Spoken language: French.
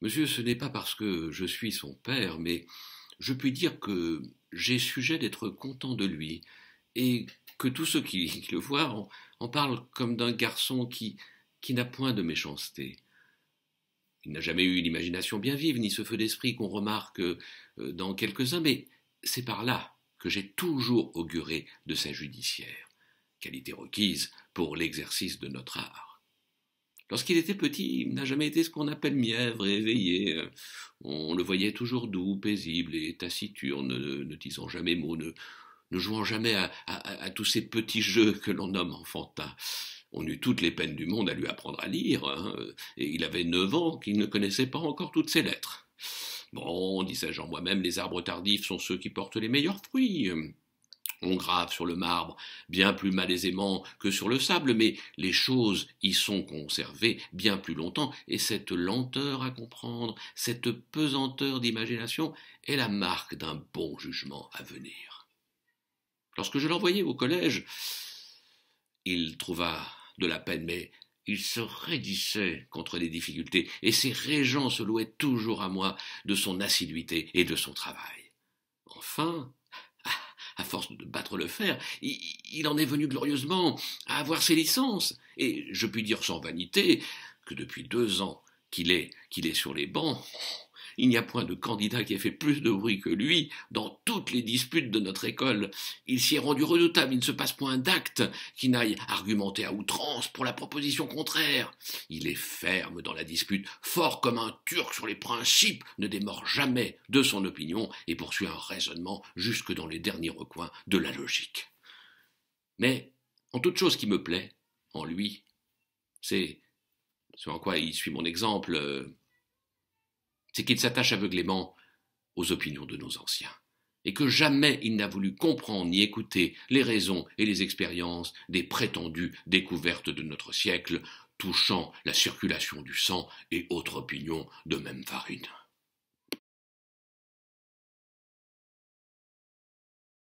Monsieur, ce n'est pas parce que je suis son père, mais je puis dire que j'ai sujet d'être content de lui, et que tous ceux qui le voient en, parlent comme d'un garçon qui, qui n'a point de méchanceté. Il n'a jamais eu l'imagination bien vive, ni ce feu d'esprit qu'on remarque euh, dans quelques-uns, mais c'est par là que j'ai toujours auguré de sa judiciaire, qualité requise pour l'exercice de notre art. Lorsqu'il était petit, il n'a jamais été ce qu'on appelle mièvre et éveillé. Euh. On le voyait toujours doux, paisible et taciturne, ne, disant jamais mot, ne, jouant jamais à, tous ces petits jeux que l'on nomme enfantin. On eut toutes les peines du monde à lui apprendre à lire, hein, et il avait neuf ans qu'il ne connaissait pas encore toutes ses lettres. Bon, disais-je en moi-même, les arbres tardifs sont ceux qui portent les meilleurs fruits. Euh. On grave sur le marbre bien plus malaisément que sur le sable, mais les choses y sont conservées bien plus longtemps, et cette lenteur à comprendre, cette pesanteur d'imagination est la marque d'un bon jugement à venir. Lorsque je l'envoyais au collège, il trouva de la peine, mais il se raidissait contre les difficultés, et ses régents se louaient toujours à moi de son assiduité et de son travail. Enfin, à force de battre le fer, il, en est venu glorieusement à avoir ses licences. Et je puis dire sans vanité que depuis deux ans qu'il est, qu'il est sur les bancs, il n'y a point de candidat qui ait fait plus de bruit que lui dans toutes les disputes de notre école. Il s'y est rendu redoutable. Il ne se passe point d'acte qui n'aille argumenter à outrance pour la proposition contraire. Il est ferme dans la dispute, fort comme un Turc sur les principes, ne démord jamais de son opinion et poursuit un raisonnement jusque dans les derniers recoins de la logique. Mais, en toute chose qui me plaît, en lui, c'est ce en quoi il suit mon exemple, euh, c'est qu'il s'attache aveuglément aux opinions de nos anciens, et que jamais il n'a voulu comprendre ni écouter les raisons et les expériences des prétendues découvertes de notre siècle touchant la circulation du sang et autres opinions de même farine.